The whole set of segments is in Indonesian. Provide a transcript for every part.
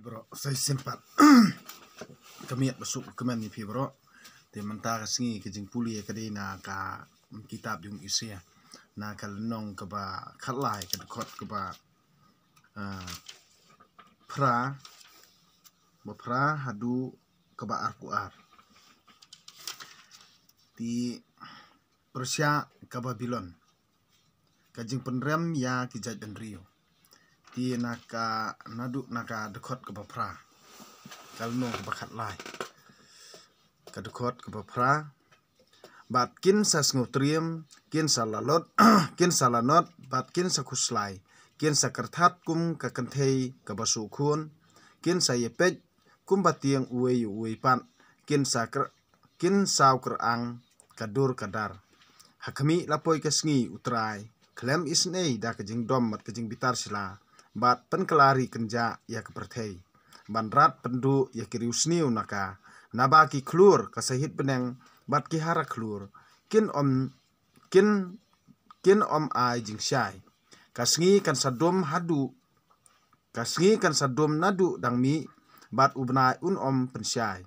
Bro, soy simpan. Kami besuk kemen ni bro. Te mentara singi kejeng puli ke ya na ka kitab yung isi ya. Na ka ke ba ke ke ba ah, pra ba pra hadu ke ba ar. Di Persia ke Babylon. Kajing penrem ya kijat Rio ti naka nadu naka dekot ke papra kalno bakat lai ke dekot bat kin sa ngutriem kin sa lalot kin sa lanot bat kin sa kuslai kin sa kertat kum ka kentei ke kin sa yepet kum batiang uwe uwe pan kin sa ker kin sa kerang kadur kadar hakmi lapoi ke utrai klem isnei da ke jing dom mat ke bat penkelari kenja ya kepertei ban rat pendu ya kiri naka naba ki klur kasahit beneng bat ki hara klur kin om kin kin om ai jing syai kasngi kan sadom hadu kasngi kan sadom nadu dangmi bat ubnai un om pensyai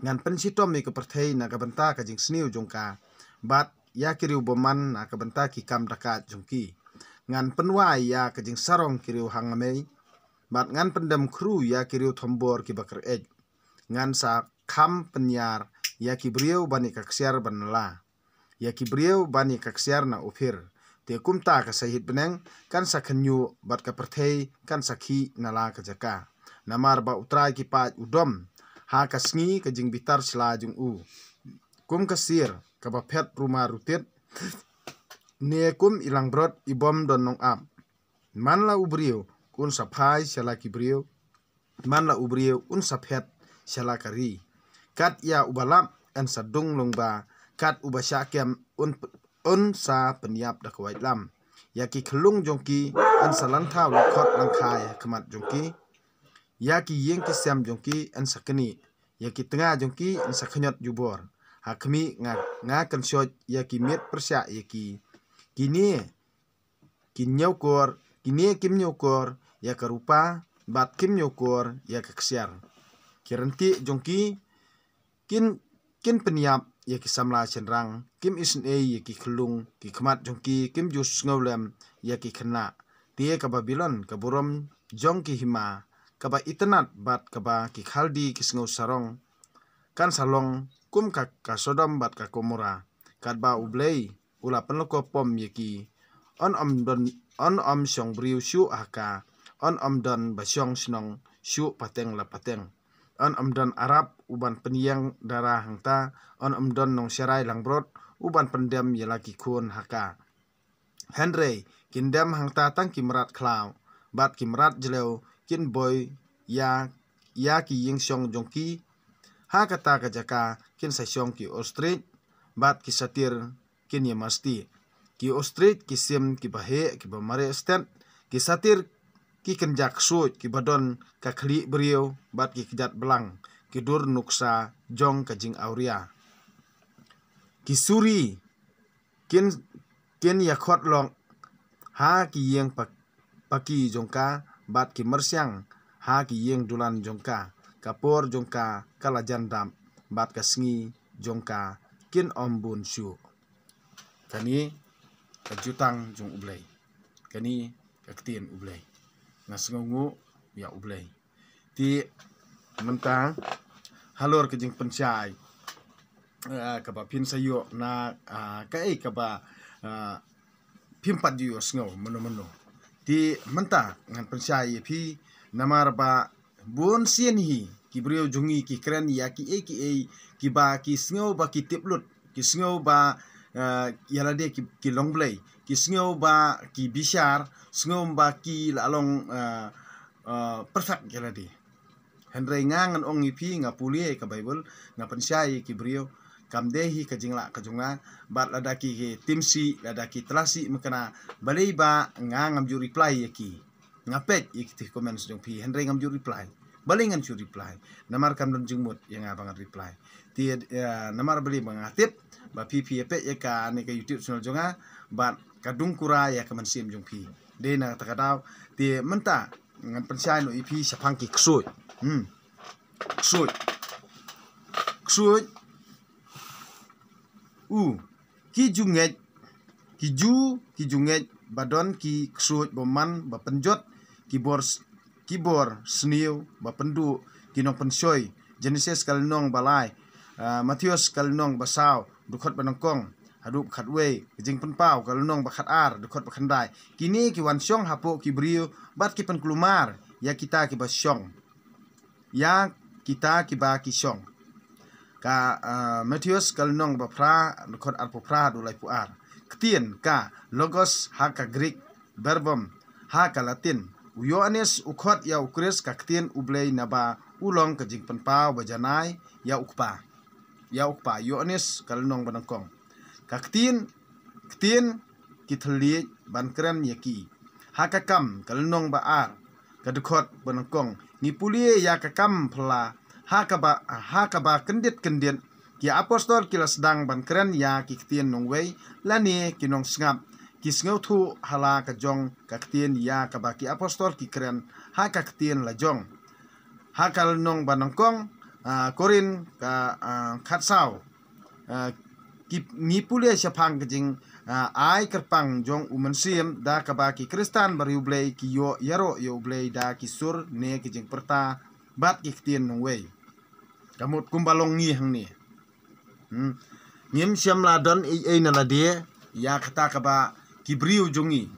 ngan pensitom mi kepertei na kabenta kajing sniu jongka bat ya kiri uboman na benta ki kam dakat jongki ngan penwa ya kejing sarong kiriu hangamei bat ngan pendam kru ya kiriu tombor ki bakar ek ngan sa kam penyar ya ki brieu bani kaksiar banla ya ki brieu bani kaksiar na ufir, te kumta ka sahit beneng kan sa kenyu bat ka perthei kan sakhi nala ka jaka namar ba utrai ki pat udom ha ka sngi ka bitar sila jung u kum kasir ka ba phet ruma nekum ilang brot ibom don nong am man la ubrio kun sapai shala kibrio man la ubrio un saphet shala kari kat ya ubalam en sadung ba. kat uba syakem un un sa penyap da kawait lam ya ki kelung jongki en salang thau lakot langkai kemat jongki ya ki yeng ki siam jongki en sakni ya ki tengah jongki en kenyot jubor hakmi ngak nga kensyot Mit met persya ki. Kini kinyokor kini kim nyokor, ya karupa bat kim nyokor, ya keksiar. Kirenti jongki kin kin peniap ya kisamla samla chenrang, kim isne ya ki kelung, ki kemat jongki, kim jus ngawlem, ya ki kena. Tie kaba bilon burom jongki hima, kaba itenat bat kaba ki khaldi ki sarong. Kan salong kum kak kasodom bat kat ba ublei ula loko pom yaki on om don on om siong briu siu aka on om don ba siong sinong siu pateng la pateng on om don arab uban peniang darah hangta on om don nong serai langbrot uban pendem yelaki kun haka henry kindem hangta tang kimrat klau bat kimrat jeleu kin boy ya ya ki ying siong jongki ha kata kajaka kin sa siong ki ostrit bat ki satir kini ya masti ki ostrit ki sim ki bahe ki bamare stand ki satir ki kenjak suit ki badon kli beriau bat ki kejat belang ki dur nuksa jong kajing auria ki suri kin ken yakot long ha ki yeng paki jongka bat ki mersiang ha ki yeng dulan jongka kapor jongka kalajandam bat kasingi jongka kin ombun syuk kani ka jutang jung ublay kani kaktin ublay nasungungu ya ublay ti mentang halor ke jing pencai ah, kaba pin sayo na uh, ah, kai kaba uh, ah, pimpat dio sngau menu-menu ti mentang ngan pencai pi namar ba bon sien hi ki jungi kikren ya ki e ki e ki ba ki sngau ba ki tiplut ki sngau ba yala de ki, ki long blay ki sngeo ba ki bishar sngeo ba ki la long uh, uh, perfect yala de henre ngang an ong ipi nga puli ka bible nga pensiai ki brio kam kamdehi ka jingla ka junga la ladaki ki timsi ladaki trasi mekana balei ba ngang ngam ju reply ki ngapet e ki comment sedong pi henre ngam ju reply balingan ju reply namar kam dan jumut yang abang reply ti ya, namar beli mengatip ba pi pi pe ya ka ne youtube channel jonga ba kadung kura ya ka mansim jong pi de na ta ka ti menta ngan pensai no ipi sapang ki ksuit hmm ksuit ksuit u ki junget ki ju ki junget badon ki ksoi boman ba penjot ki bor ki bor sniu ba pendu ki no pensoi jenisnya sekali nong balai Ah, Matius kalunong basau dukhot banangkong hadup khatwe jing penpau kalinong kalunong ar dukhot bakhandai kini ki wan syong hapo ki briu bat ki penkulumar ya kita ki syong ya kita ki ba ki syong ka ah, Matius kalunong bapra dukhot ar popra dulai pu ar ketien ka logos haka greek verbum haka ka latin uyoanes ukhot ya ukris ka ublei naba ulong ka penpau bajanai ya ukpa yau pa yonis kalnong banangkong kaktin ktin kitli kren yaki hakakam ba baar kadukot banangkong ngipuli ya kakam pla hakaba hakaba kendit kendit ki apostol kila sedang bankren ya kiktin nongwei lani kinong sngap kisngau halakajong hala ka jong kaktin ya kabaki apostol kikren hakaktin lajong la jong hakal nong banangkong korin ah, ah, ah, ka nipuli ngipule shapang kejing ai kerpang jong umen siem da kabaki kristan bari ublei ki yo yaro yo ublei da kisur ne kijing perta bat kiktien nung wei kamut kumbalong ngi hang ni hmm. ngim ladon ei ei nala dia ya kata kaba kibriu jongi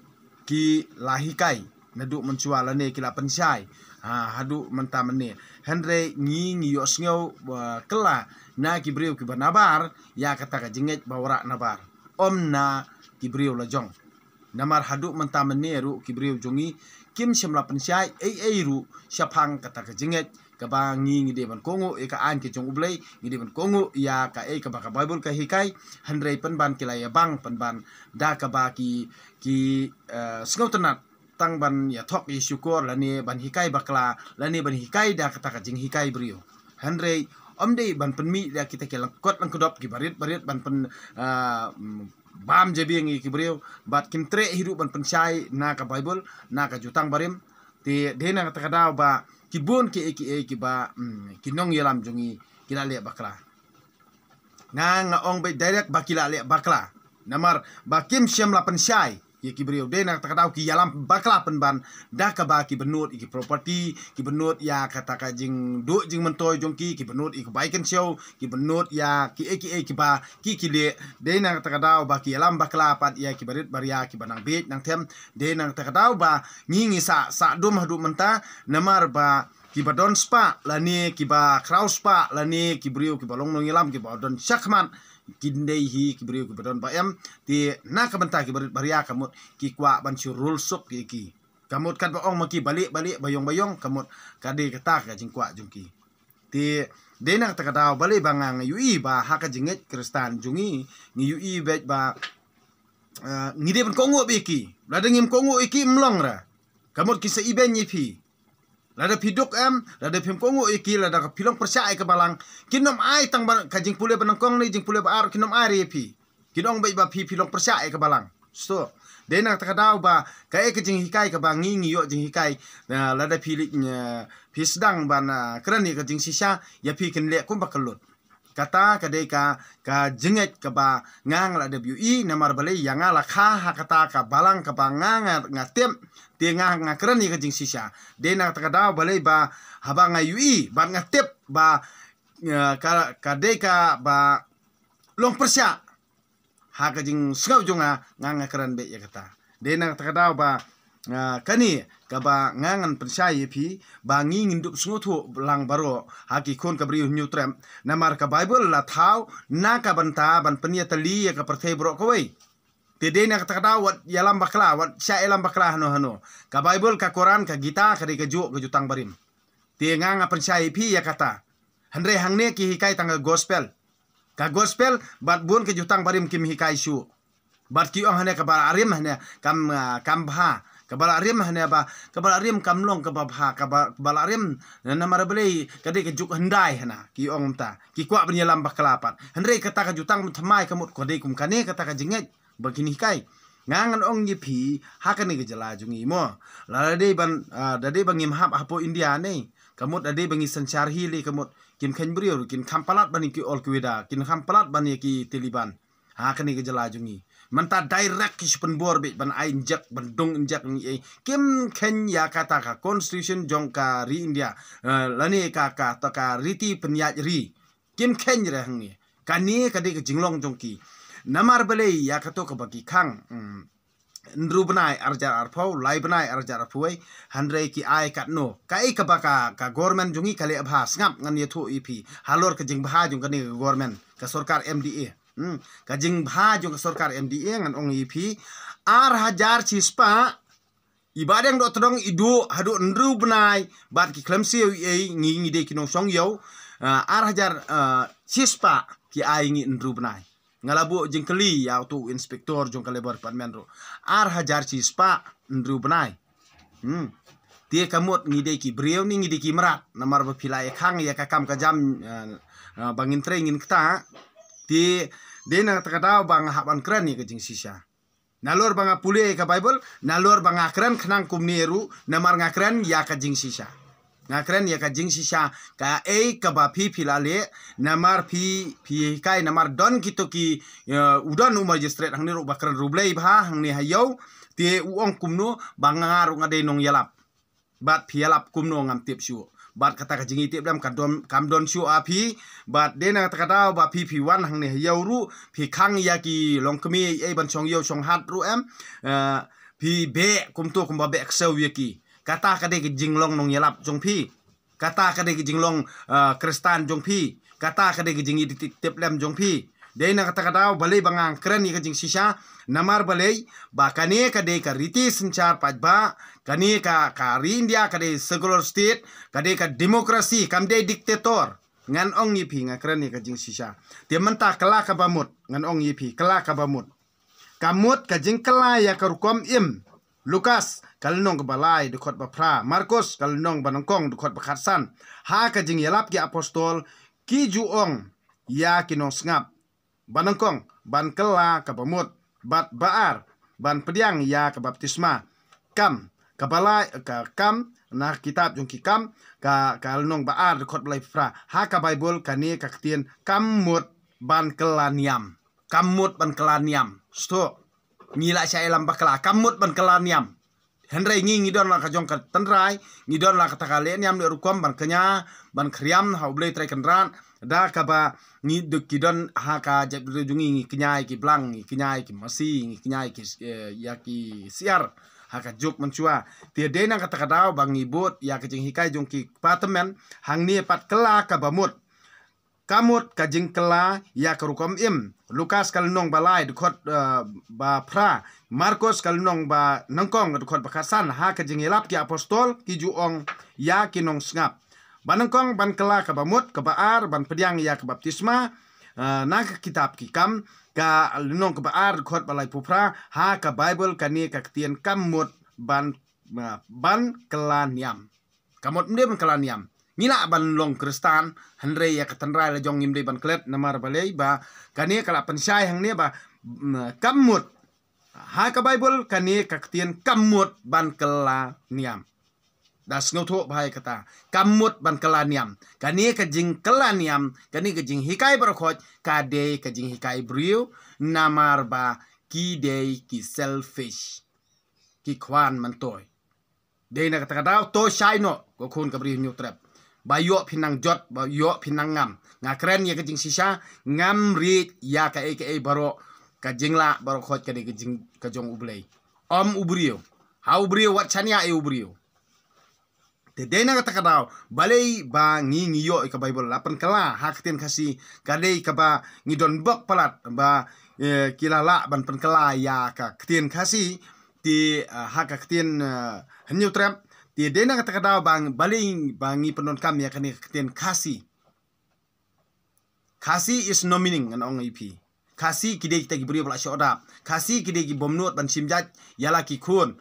ki lahikai nadu mencual ni kila pencai ha hadu menta mene hendre ngi ngi yosngo eh, kela na kibriu kibar nabar ya kata ka jenget bawara nabar om na kibriu lajong namar haduk mentah mene ru kibriu jongi kim semla pencai ei ei ru siapang kata ka jenget kaba ngi ngi deban kongo e ka an ke jong ublei ngi deban kongo ya ka e ka baka bible ka hikai hendre penban kila ya bang penban da ka ki ki uh, tang ban ya tok i syukur la ni ban hikai bakla la ni ban hikai da kata kajing hikai brio Henry om dei ban penmi mi da kita ke lengkot lang ki barit barit ban pen ah, mm, bam je ngi ki brio bat kim tre hidup ban pencai na ka bible na ka jutang barim ti de na kata da ba ki bon e ki ki e ki ba mm, ki nong yelam jungi kila le bakla nga nga ong be direct bakila le bakla namar bakim syam la pencai ye ki de nak takadau ki yalam bakla penban dah ka ba ki benut ki property ki benut ya kata ka jing du jing mentoy jong ki ki benut ki baiken show ki benut ya ki eki eki ba ki ki le de nak takadau ba ki yalam bakla pat ya ki barit baria ya ki banang be nang tem de nak takadau ba nyingi sa sa dum hadu menta namar ba kiba don spa lani kiba kraus spa lani kibrio kiba long ya ki kiba don shakman kindei hi ki beri ki beton ba em ti na ka ki baria kamut ki kwa ban chu rul sup ki ki kamut kan ba maki ma ki balik balik bayong bayong kamut ka de ka tak ka jing kwa jung ki ti de na ta ka daw balik bangang yui ba ha ka jinget kristan jungi ni yui bet ba eh, ngide ban kongo bi ki la dengim kongo iki mlong ra kamut ki se iben ni pi lada piduk em lada pim kongo iki lada ka pilong persia ai ka balang kinom ai tang ban ka jing pule banang kong ni jing pule ba ar kinom ai re pi kinong bai ba pi pilong persia ai ka balang sto de nak ta ba ka e ka jing hikai ka bang ngi ngi yo jing hikai lada pi li pi sedang ba na ni ka jing sisa ya pi kin le kum ba kelut kata kadai ka ka jinget ka ba ngang la de bi namar balai yanga ngala kha ha kata ka balang ka ba ngang ngatem te nga nga kran ni ka jing si de na ta kada balai ba haba nga yui ba nga tip ba ya, ka ka de ka ba long persia ha ka jing sgau jonga nga nga kran be ya kata de na ta kada ba ya, kani ngan ngangan pensya pi ba ngi dup sungu thu lang baro haki ka kabri new trem namar ka bible la thau na ka banta ban pniya tali ya ka perthai bro ko wei te dena kata kata wat ya lamba kala wat sya e ya lamba hano hano ka bible ka quran ka gita ka de ka ju jutang barim te nga nga pensai ipi ya kata hanre hangne ki hikai tangga gospel ka gospel bat bun ka jutang barim kim hikai shu bat ki ong oh hane ka bar arim hane kam ah, kam bha ka bar arim hane ba ka bar arim kam long ka bha ka bar arim na mar ka de ka juk hana ki ong ta ki kwa bnya lamba kalapat hanre kata ka jutang thamai kamut ko de kum kane kata ka jengek bakini kai ngangan ong gi phi hakani gi jala jungi mo la de ban da de bangim hap apo india ne kamut da de bangi sanchar hi le kamut kim khen bri or kim kham palat bani ki ol kuida kin kham palat bani ki tiliban hakani gi jala jungi manta direct ki shpen bor be ban ai injak ban dong injak ni kim ken ya kata ka constitution jong ka ri india lani ka ka ta ka riti penyaj ri kim ken re hang ni kani ka de jinglong jong ki namar belai yakato bagi kang mm. nru benai arjar arpo lai benai arjar arpuai handre ki ai kat no kai ka baka ka gorman jungi kale abha ngap ngan yethu ipi e halor ke jing bha jung ka ni government ka sarkar mda hmm ka jing bha jung ka sarkar mda ngan ong ipi e ar hajar chispa yang do todong idu hadu nru benai bat ki klemsi ye ngi ngi de kinong song yo uh, ar hajar uh, chispa ki ai ngi nru benai ngalabu jengkeli ya tu inspektor jong kalebar bor parmen ro ar hajar spa ndru benai hmm dia kamot ngide ki breu ni ngide ki merat namar ba phila ya khang ya kakam kajam ka eh, jam eh, bangin trengin in kta ti na takada bang haban kran ni ke jing sisa nalor bang apule ka bible nalor bang akran khnang namar ngakran ya ka jing sisa ngakren ya ka jing sisa ka e ka ba pilale namar pi phi kai namar don ki ki ya, udan u magistrate hangni ro bakran rublei bha hangni hayo te u ong kumno banga ngade nong yalap bat phialap ya kumno ngam tiap shu bat kata ka jingi tip lam ka dom kam don shu a phi bat de na kata da ba phi pi wan hangni hayo ru pi kang ya ki longkmi ei ban chong yau chong hat ru em eh, pi be kumto kumba be ekseu yaki กาตากระเดกจิงลงนงยลับจงพี่กาตากระเดกจิงลงคริสตานจงพี่กาตากระเดกจิงอีติเต็บแลมจงพี่เดนกตกดาวบเลยบางอังครนี่กจิงชิชานามาร์บเลยบาคันเอกเดกริติสัญชาติปัจบาคันเอกคารินเดียกเดสกุลสเตทกเดกดิโมคราซีคัมเดดิกเตตอร์ kal nong ba lai du khot ba phra marcos kal nong ba nong kong du khot ba khat ha ka jing yalap ki apostol ki ju ya ki nong snap ba nong kong ban kala ka pamot bat baar ban pediang ya ka baptisma kam ka balai ka kam na kitab jong ki kam ka kal nong baar du khot ba lai phra ha ka bible ka ni ka ktien kam mut ban kelaniam mut ban kelaniam sto ngila saya lam bakla kamut ban kelaniam hen ngi ngi don la ka jong ka tan ngi don la ka ta ka le le kwam ban kanya ban kriam ha ble tre kendran da ka ba ngi de ki don ha ka je ru jungi ngi knya ki blang ngi knya ki masi ngi knya ki eh, ya ki siar ha ka juk man chua ti de na ka ta bang ngi bot ya ka jing hikai jong ki patemen hang ni e pat kala ka ba mut kamut ka jingkla ya karukom im lukas kal nong ba lai dukot eh, ba pra Markus kal nong ba nangkong dukot ba kasan ha ka jingilap ki apostol ki ju ya ki nong snap nangkong ban kela ka bamut ka ba ar ban pediang ya ka baptisma eh, na ka kitab ki kam ka nong ka ba ar dukhot ba lai pupra ha ka bible ka ni ka tien kamut ban eh, ban kala niam kamut mde ban kala niam Mila ban long kristan hanre ya katanra la jong imri ban klet namar balei ba kani kala pensyai hang ba kamut ha ka bible kani kaktian kamut ban kala niam das ngoto bahai kata kamut ban kala niam kani ka jing kala niam kani ka jing hikai berkhoj ka de ka jing hikai briu namar ba ki de ki selfish ki kwan man toy de na kata kata to no ko kun kabri nyutrap bayo pinang jot bayo pinang ngam nga kren ya kajing sisha ngam ri ya ka e ka e baro ka jingla baro khot ka de kajing ka ublei om ubrio ha ubrio wat chania ya e ubrio te dena ka takadaw balei ba ngi ngiyo e ka bible lapan kala hakten kasi kadei ka ba ngi don bok palat ba e, kilala ban pen kala ya ka ktien kasi ti hakaktin e, hanyu trap ti kata-kata bang baling bangi penon kami akan kani kasih kasih is no meaning an ong ip kasih kide kita gibri bala odap kasih kide gi bomnuat ban simjat yala ki kun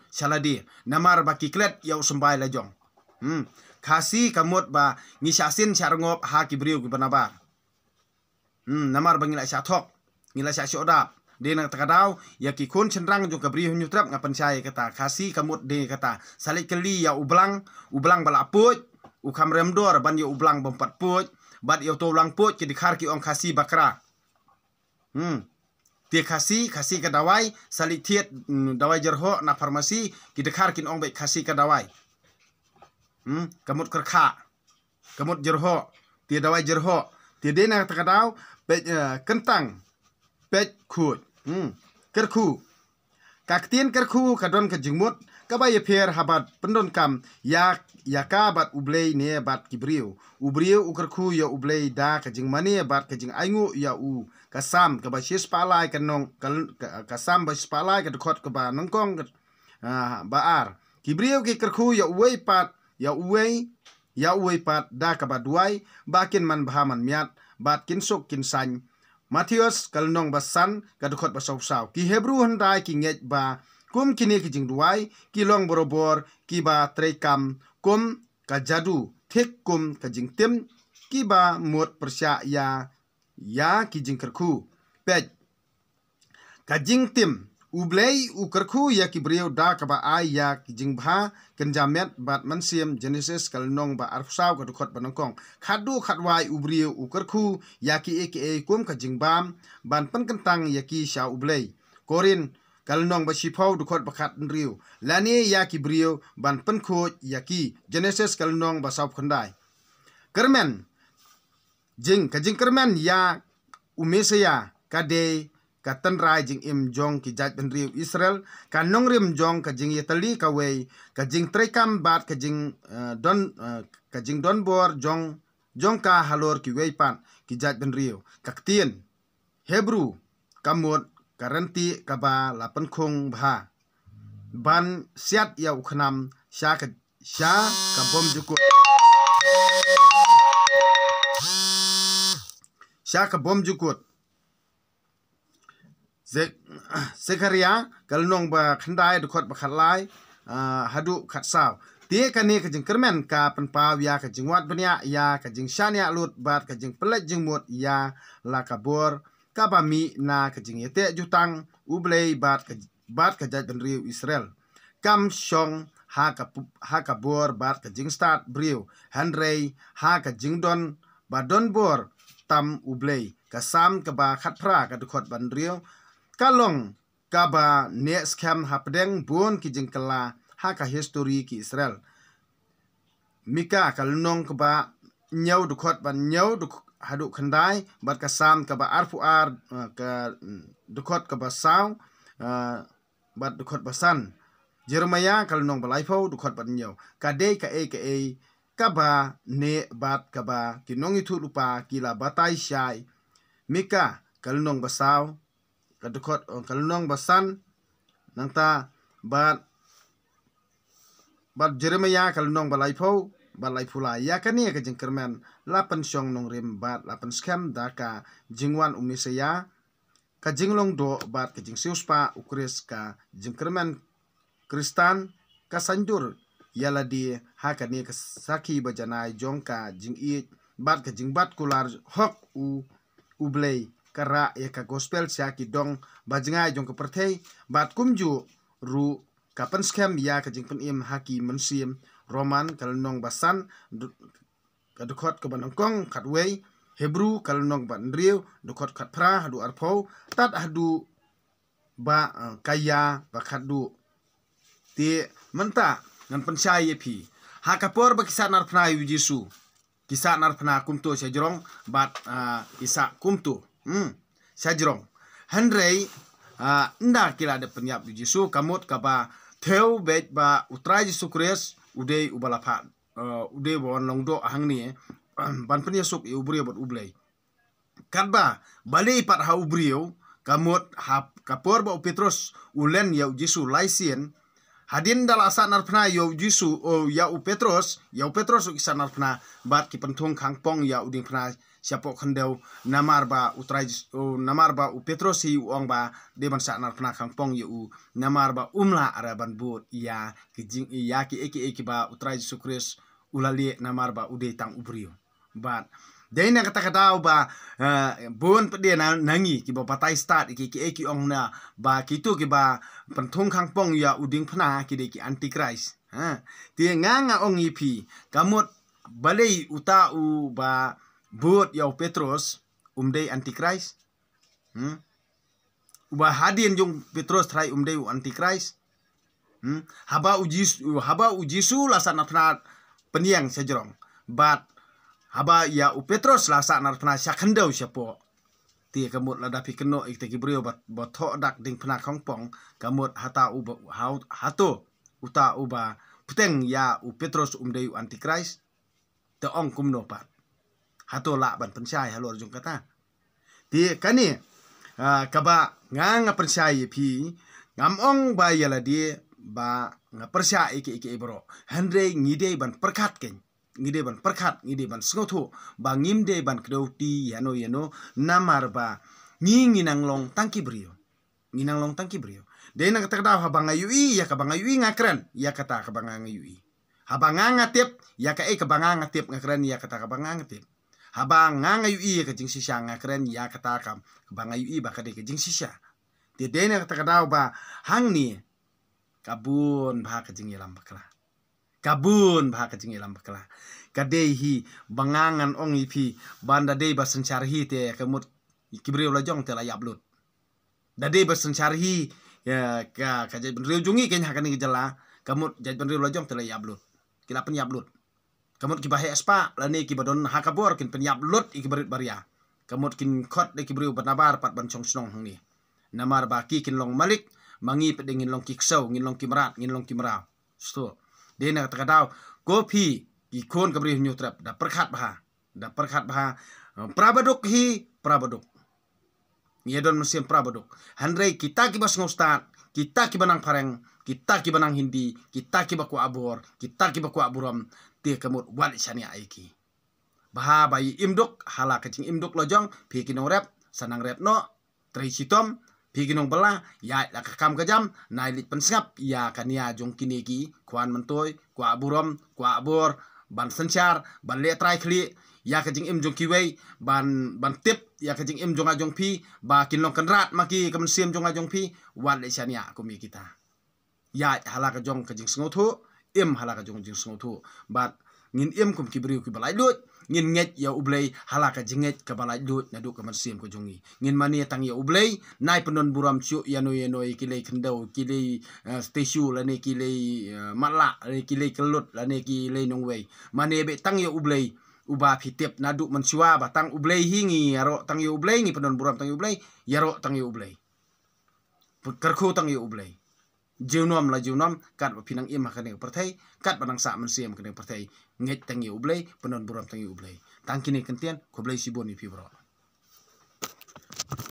namar ba ki yau sembai la jong hmm kasi kamot ba ngisasin syarngop ha gibri gi banabar hmm namar bangi la shathok ngila sha dena takadau ya kikun kun juga beri kabri hunyu trap kata kasih kamut de kata salik keli ya ublang ublang balaput ukam remdor ban ya ublang bempat put bat ya to ublang put ki dikhar ki ong kasih bakra hmm dia kasih kasih kedawai dawai salik tiet mm, dawai jerho na farmasi ki dikhar kin ong baik kasih kedawai hmm kamut kerka kamut jerho tia dawai jerho tia dena takadau bet eh, kentang bet kuat Hmm. kerku kaktin kerku kadon ke jingmut kabaya pier habat pendon kam yak yaka bat ublei ne bat kibriu ubriu ukerku ya ublei da ke mani bat ke aingu ya u kasam kaba shis palai kanong kasam shis palai ke dekot ke ba nongkong ah, baar kibriu ke kerku ya uwei pat ya uwei ya uwei pat da kaba duai bakin man bahaman miat bat kinsuk kinsanyi Matthias kalnong basan kadukot basau sau ki Hebrew hendai ki ngej ba kum kini ki jing ki long borobor ki ba trekam kum ka jadu thek kum ka jing ki ba mut persya ya ya ki jing Kijingtim ka ublei ukarku ya kibreu da kaba ai ya jingba kenjamet bat siem genesis kalnong ba arfsau ka dukhot banangkong khadu khatwai u ukarku ya ki ek e kum ka bam ban pan kentang ya ki sha ublei korin kalnong ba shifau dukhot bakhat nriu lani ya kibreu ban pan kho ya ki genesis kalnong ba sap kandai. kermen jing ka jing kermen ya umesaya kade ka tan rai jing im jong ki jaj ben riu Israel ka nong rim jong ka jing yetali ka wei ka jing trekam bat eh, eh, ka jing don ka jing don bor jong jong ka halor ki wei pan ki jaj ben riu kaktien hebru kamot karanti kaba lapan kung bha ban siat ya ukhnam sha ka sha ka bom sha ka bom jukut sekaria kalung ba khandai dukhot ba khalai hadu khatsaw ti ka ni ka jing kermen ka pan ya ka wat bnia ya ka jing shan ya lut ba ka jing pelet jing mut ya la kabur ka ba na ka jing yete jutang ublei ba ka ba israel kam shong ha ka ha ka bor ba ka jing start briu hanrei ha ka don ba don bor tam ublei ka sam ka ba khat pra ka dukhot ban kalong kaba nes kham hapdeng bon ki jingkala haka history ki israel mika kalnong kaba nyau dukhot ban nyau duk haduk kendai bat kasam kaba arfu ar eh, ka mm, dukhot kaba saw eh, bat dukhot basan jermaya kalnong fau dukhot ban nyau ka ka e ka e kaba ne bat kaba kinong itu lupa kila batai syai mika kalnong basaw Kadukot ang on kalunong basan nang ta bat bat jeremia kalunong po balai pula ya kani ka jengkermen lapan syong nong rim bat lapan skem daka jingwan umisaya ka jinglong do bat ka jing siuspa ukris ka jeng jengkermen kristan ka sanjur yala di haka ni ka saki bajanai ka jing i bat ka jing bat kular hok u ublei kara ya ka gospel sia ki dong bajnga jong ka perthei bat kumju ru kapan skem ya ka penim im haki roman kalnong basan ka dukot ka khat wei hebru kalnong ban riu dukhot khat phra hadu arpho tat hadu ba eh, kaya ba du ti menta ngan pensai pi hakapor ba kisah narpna yu jisu kisah narpna se jrong bat eh, kisah kumtu. Hmm. Sajrong. Henry uh, ah, nda kila ada penyap Yesu kamut ba Theu bet ba utra Yesu Kristus udei ubalapa uh, ah, udai bawan longdo ahang ni eh. ban pen Yesu i ubri bot ublei. ba bali pat ha ubriyo kamut ha kapor ba Petrus ulen ya Yesu laisien hadin dalam asa narpna yau Yesu o oh, ya Petrus ya Petrus narpna bat kipentung kangpong ya dingpna siapok kendeu namar ba utrai namar ba u petrosi u ong ba deban sa nar kang pong ye ya u namar ba umla ara ban bot ya kijing iya ki eki eki ba utraj sukres ulali namar ba ude tang ubrio bat na kata kata oh, ba eh, bon pede na nangi ki ba patai start ki ki eki ong na ba kitu ki ba pentung kang pong ya uding pna ki de ki antichrist ha ti nga nga ong ipi kamot balei uta u ba buat yau Petrus umdei antikris hmm? ubah hadian jung Petrus trai umdei antikris hmm? haba uji haba uji su lasa natna pendiang sejerong bat haba ya u Petrus lasa natna syakendau siapo ti kamut ladapi keno ikte kibrio bat batoh dak ding pena kongpong kamut hata uba hato uta uba puteng ya u Petrus umdei antikris te ong kumno pat hato la ban pensai halor jong kata ti kani ah, kaba nga nga pensai pi ngam ong ba yala di ba nga persyai ke ke ibro handre ngide ban perkat ken ngide ban perkat ngide ban sngotho ba ngimde ban kdouti yano yano namar ba ngi nginang long tangki brio nginang long tangki brio dei na kata kata habanga yui ya kabanga yui ngakren ya kata kabanga yui habanga ngatep ya ka e eh, tip ngakran ya kata kabanga tip habang nga ngayu i iya ka jing shisha nga keren ya kata kam ba ngayu i iya ba ka de ka jing shisha de de ne kata kadao ba hang ni kabun ba ka jing yelam iya bakla kabun ba ka jing yelam bakla ka de hi bangangan ong ipi banda de ba sencar hi te ka mut kibriu la jong te la yablut da de ba sencar hi ya ka ka jai ben riu jungi kenya ka ni jela mut jai ben riu la jong te la yablut kilapan yablut kamut kibah bahe espa lani kibah don hakabor kin penyap lot i barit baria kamot kin kot de ki briu banabar pat ban chong snong hang ni namar baki kin long malik mangi pe dingin long kiksau ngin long kimrat ngin long kimra sto de na takadaw kopi ki kon kabri nyu trap da perkhat bah da perkhat bah eh, prabaduk hi prabaduk don mesin prabaduk handrei kita ki bas ngostat kita ki banang pareng kita ki banang hindi kita ki baku abor kita ki baku aburam te kamut wal shani aiki baha bai imduk hala kacing imduk lojong pikinong rep sanang rep no trai sitom pikinong bala ya la kakam kajam nai lit pensngap ya kania jong kinegi kuan kwan mentoi kwa burom kua bor ban senchar ban le trai kli, ya kajing im jong kiwei ban ban tip ya kajing im jong ajong pi ba kan kenrat maki kamen jong ajong pi wal shani ya kumi kita ya hala kejong kajing sengotho em halaka jong jing sung tu but ngin em kum ki briu ki balai lut ngin nget ya ublei halaka jinget ka balai lut na du ka man sim ko jongi ngin mani ya tang ya ublei nai penon buram chu ya no ya no ki lei kendau ki lei eh, stesu la ne ki lei eh, mala la ki lei kelut la ne ki lei nong wei mani ya be tang ya ublei uba fitep na du man siwa ba tang ublei hingi ro tang ya ublei ngi penon buram tang ya ublei ya ro tang ya ublei kerku tang ya ublei ya jiwnom la jiwnom kat pinang im hakane perthai kat panang sa man siam kane perthai nget tangi ublei panon buram tangi ublei tangkini kentian koblei siboni fibro